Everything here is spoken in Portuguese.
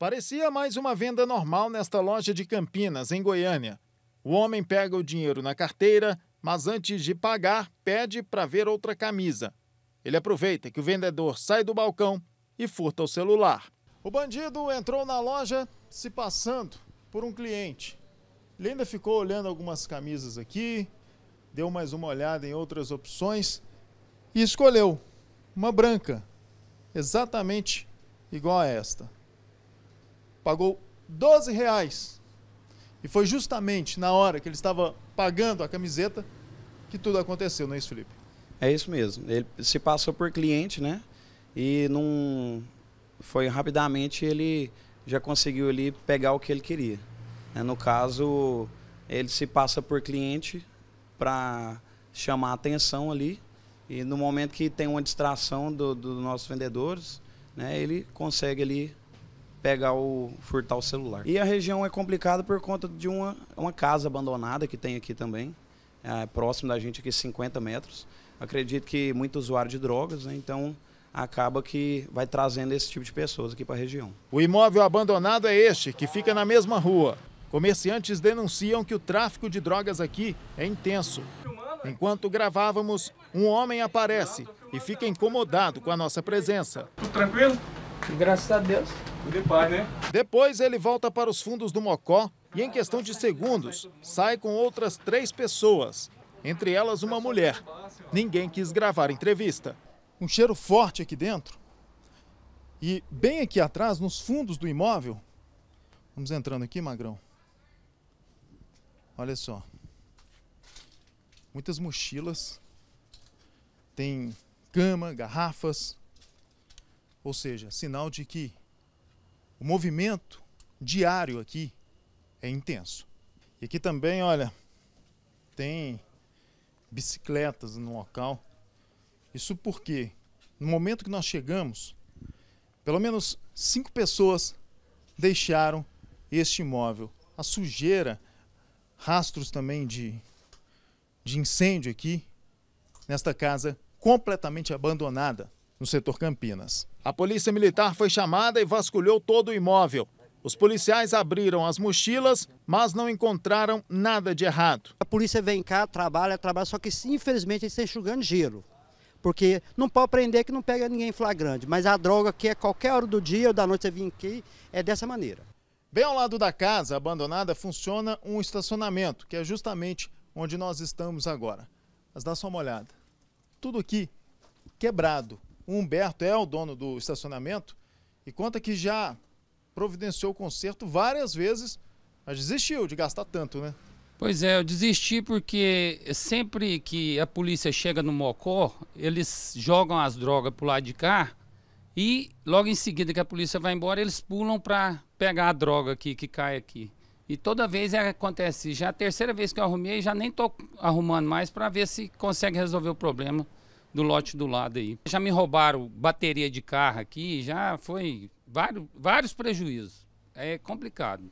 Parecia mais uma venda normal nesta loja de Campinas, em Goiânia. O homem pega o dinheiro na carteira, mas antes de pagar, pede para ver outra camisa. Ele aproveita que o vendedor sai do balcão e furta o celular. O bandido entrou na loja se passando por um cliente. Ele ainda ficou olhando algumas camisas aqui, deu mais uma olhada em outras opções e escolheu uma branca, exatamente igual a esta pagou 12 reais. E foi justamente na hora que ele estava pagando a camiseta que tudo aconteceu, não é isso, Felipe? É isso mesmo. Ele se passou por cliente, né? E não foi rapidamente ele já conseguiu ali pegar o que ele queria. Né? No caso, ele se passa por cliente para chamar a atenção ali. E no momento que tem uma distração dos do nossos vendedores, né, ele consegue ali pegar o furtar o celular. E a região é complicada por conta de uma, uma casa abandonada que tem aqui também, é, próximo da gente aqui 50 metros. Acredito que muito usuário de drogas, né? então acaba que vai trazendo esse tipo de pessoas aqui para a região. O imóvel abandonado é este, que fica na mesma rua. Comerciantes denunciam que o tráfico de drogas aqui é intenso. Enquanto gravávamos, um homem aparece e fica incomodado com a nossa presença. Tudo tranquilo? Graças a Deus. Depois, né? Depois ele volta para os fundos do Mocó e, em questão de segundos, sai com outras três pessoas, entre elas uma mulher. Ninguém quis gravar entrevista. Um cheiro forte aqui dentro. E bem aqui atrás, nos fundos do imóvel. Vamos entrando aqui, Magrão. Olha só. Muitas mochilas. Tem cama, garrafas. Ou seja, sinal de que o movimento diário aqui é intenso. E aqui também, olha, tem bicicletas no local. Isso porque no momento que nós chegamos, pelo menos cinco pessoas deixaram este imóvel. A sujeira, rastros também de, de incêndio aqui, nesta casa completamente abandonada no setor Campinas. A polícia militar foi chamada e vasculhou todo o imóvel. Os policiais abriram as mochilas, mas não encontraram nada de errado. A polícia vem cá, trabalha, trabalha, só que infelizmente eles estão enxugando gelo. Porque não pode prender que não pega ninguém em flagrante, mas a droga que é qualquer hora do dia ou da noite você vem aqui é dessa maneira. Bem ao lado da casa abandonada funciona um estacionamento, que é justamente onde nós estamos agora. Mas dá só uma olhada. Tudo aqui quebrado, o Humberto é o dono do estacionamento e conta que já providenciou o conserto várias vezes, mas desistiu de gastar tanto, né? Pois é, eu desisti porque sempre que a polícia chega no Mocó, eles jogam as drogas pro lado de cá e logo em seguida que a polícia vai embora, eles pulam para pegar a droga aqui, que cai aqui. E toda vez é, acontece, já é a terceira vez que eu arrumei, já nem tô arrumando mais para ver se consegue resolver o problema do lote do lado aí. Já me roubaram bateria de carro aqui, já foi vários, vários prejuízos. É complicado.